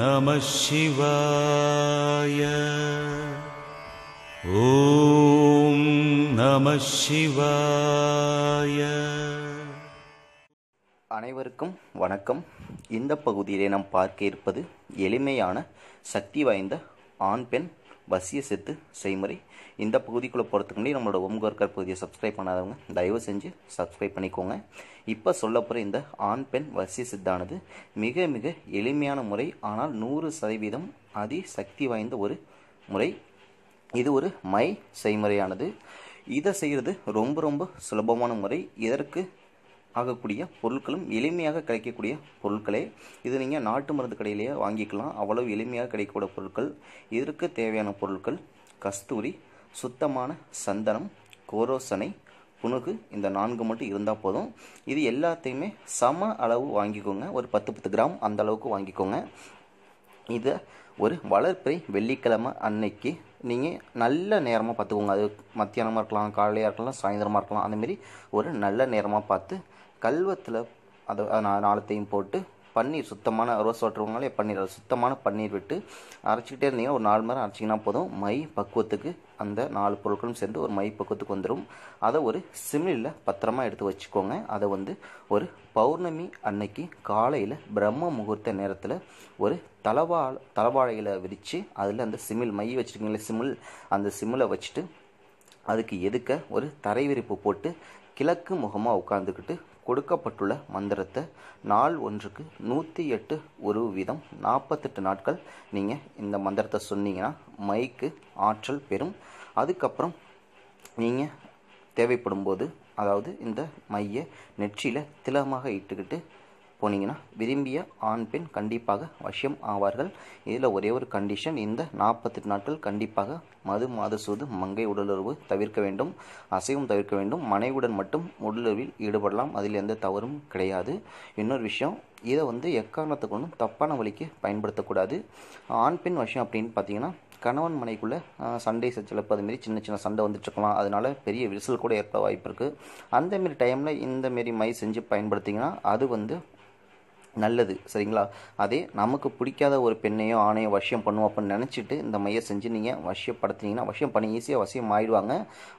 நம சிவாய ஓம் நம சிவாய அனைவருக்கும் வணக்கம் இந்த பகுதியிலே நாம் பார்க்க இருப்பது எளிமையான சக்தி வாய்ந்த ஆண் பெண் வசிய செத்து செய்முறை இந்த பகுதிக்குள்ளே போகிறதுக்கு முன்னாடி நம்மளோட ஒர்க்கர் பகுதியை சப்ஸ்கிரைப் பண்ணாதவங்க தயவு செஞ்சு சப்ஸ்கிரைப் பண்ணிக்கோங்க இப்போ சொல்ல போகிற இந்த ஆண் பெண் வசிய சித்தானது மிக மிக எளிமையான முறை ஆனால் நூறு சதவீதம் அதி சக்தி வாய்ந்த ஒரு முறை இது ஒரு மை செய்முறையானது இதை செய்கிறது ரொம்ப ரொம்ப சுலபமான முறை இதற்கு ஆகக்கூடிய பொருட்களும் எளிமையாக கிடைக்கக்கூடிய பொருட்களே இது நீங்கள் நாட்டு மருந்து கடையிலேயே வாங்கிக்கலாம் அவ்வளவு எளிமையாக கிடைக்கக்கூடிய பொருட்கள் இதற்கு தேவையான பொருட்கள் கஸ்தூரி சுத்தமான சந்தனம் கோரோசனை புணுகு இந்த நான்கு மட்டும் இருந்தால் போதும் இது எல்லாத்தையுமே சம அளவு வாங்கிக்கோங்க ஒரு பத்து பத்து கிராம் அந்த அளவுக்கு வாங்கிக்கோங்க இதை ஒரு வளர்ப்பை வெள்ளிக்கிழமை அன்னைக்கு நீங்கள் நல்ல நேரமாக பார்த்துக்கோங்க அது மத்தியானமாக இருக்கலாம் காலையாக இருக்கலாம் சாயந்தரமாக இருக்கலாம் அந்தமாரி ஒரு நல்ல நேரமாக பார்த்து கல்வத்தில் அதை நாளத்தையும் போட்டு பன்னீர் சுத்தமான ரோஸ் வாட்டர் பன்னீர் பன்னீர் சுத்தமான பன்னீர் விட்டு அரைச்சிக்கிட்டே இருந்தீங்கன்னா ஒரு நாலு மணி அரைச்சிங்கன்னா போதும் மை பக்குவத்துக்கு அந்த நாலு பொருட்களும் சேர்ந்து ஒரு மை பக்குவத்துக்கு வந்துடும் அதை ஒரு சிமிலில் பத்திரமா எடுத்து வச்சுக்கோங்க அதை வந்து ஒரு பௌர்ணமி அன்னைக்கு காலையில் பிரம்ம முகூர்த்த நேரத்தில் ஒரு தலவாழ தலவாழையில் விரித்து அதில் அந்த சிமில் மை வச்சுருக்கீங்களே சிமில் அந்த சிமில் வச்சுட்டு அதுக்கு எதுக்க ஒரு தரை விரிப்பு போட்டு கிழக்கு முகமாக உட்காந்துக்கிட்டு கொடுக்கப்பட்டுள்ள மந்திரத்தை நாள் ஒன்றுக்கு நூற்றி எட்டு ஒரு வீதம் நாற்பத்தெட்டு நாட்கள் நீங்கள் இந்த மந்திரத்தை சொன்னீங்கன்னா மைக்கு ஆற்றல் பெறும் அதுக்கப்புறம் நீங்கள் தேவைப்படும் போது அதாவது இந்த மைய நெற்றியில் திலமாக இட்டுக்கிட்டு போனீங்கன்னா விரும்பிய ஆண் பெண் கண்டிப்பாக வசியம் ஆவார்கள் இதில் ஒரே ஒரு கண்டிஷன் இந்த நாற்பத்தெட்டு நாட்கள் கண்டிப்பாக மது மாதசூது மங்கை உடலுறவு தவிர்க்க வேண்டும் அசைவும் தவிர்க்க வேண்டும் மனைவுடன் மட்டும் உடலுறவில் ஈடுபடலாம் அதில் எந்த தவறும் கிடையாது இன்னொரு விஷயம் இதை வந்து எக்காரணத்தை கொண்டும் தப்பான வழிக்கு பயன்படுத்தக்கூடாது ஆண் பெண் வசியம் அப்படின்னு பார்த்தீங்கன்னா கணவன் மனைக்குள்ளே சண்டை சச்சலப்பு அதுமாரி சின்ன சின்ன சண்டை வந்துட்டுருக்கலாம் அதனால் பெரிய விரிசல் கூட ஏற்பட வாய்ப்பு இருக்குது அந்தமாரி டைமில் இந்தமாரி மை செஞ்சு பயன்படுத்திங்கன்னா அது வந்து நல்லது சரிங்களா அதே நமக்கு பிடிக்காத ஒரு பெண்ணையோ ஆணையோ வசியம் பண்ணுவோம் அப்படின்னு நினச்சிட்டு இந்த மையம் செஞ்சு நீங்கள் வசியப்படுத்தினீங்கன்னா வசியம் பண்ணி ஈஸியாக வசியம் ஆயிடுவாங்க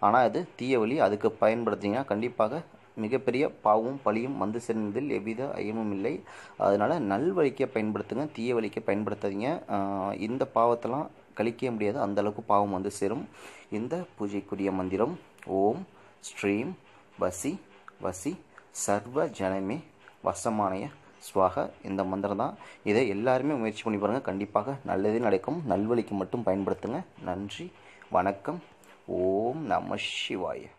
ஆனால் அது தீய வழி அதுக்கு பயன்படுத்தினீங்கன்னா கண்டிப்பாக மிகப்பெரிய பாவமும் பழியும் வந்து சேர்ந்ததில் எவ்வித ஐயமும் இல்லை அதனால் நல்வழிக்கே பயன்படுத்துங்க தீய வழிக்கே பயன்படுத்தாதீங்க இந்த பாவத்தெல்லாம் கழிக்க முடியாது அந்த அளவுக்கு பாவம் வந்து சேரும் இந்த பூஜைக்குரிய மந்திரம் ஓம் ஸ்ரீம் வசி வசி சர்வ ஜனமே வசமானைய ஸ்வாக இந்த மந்திரம் தான் இதை எல்லாருமே முயற்சி பண்ணி பாருங்கள் கண்டிப்பாக நல்லது நடக்கும் நல்வழிக்கு மட்டும் பயன்படுத்துங்க நன்றி வணக்கம் ஓம் நம சிவாய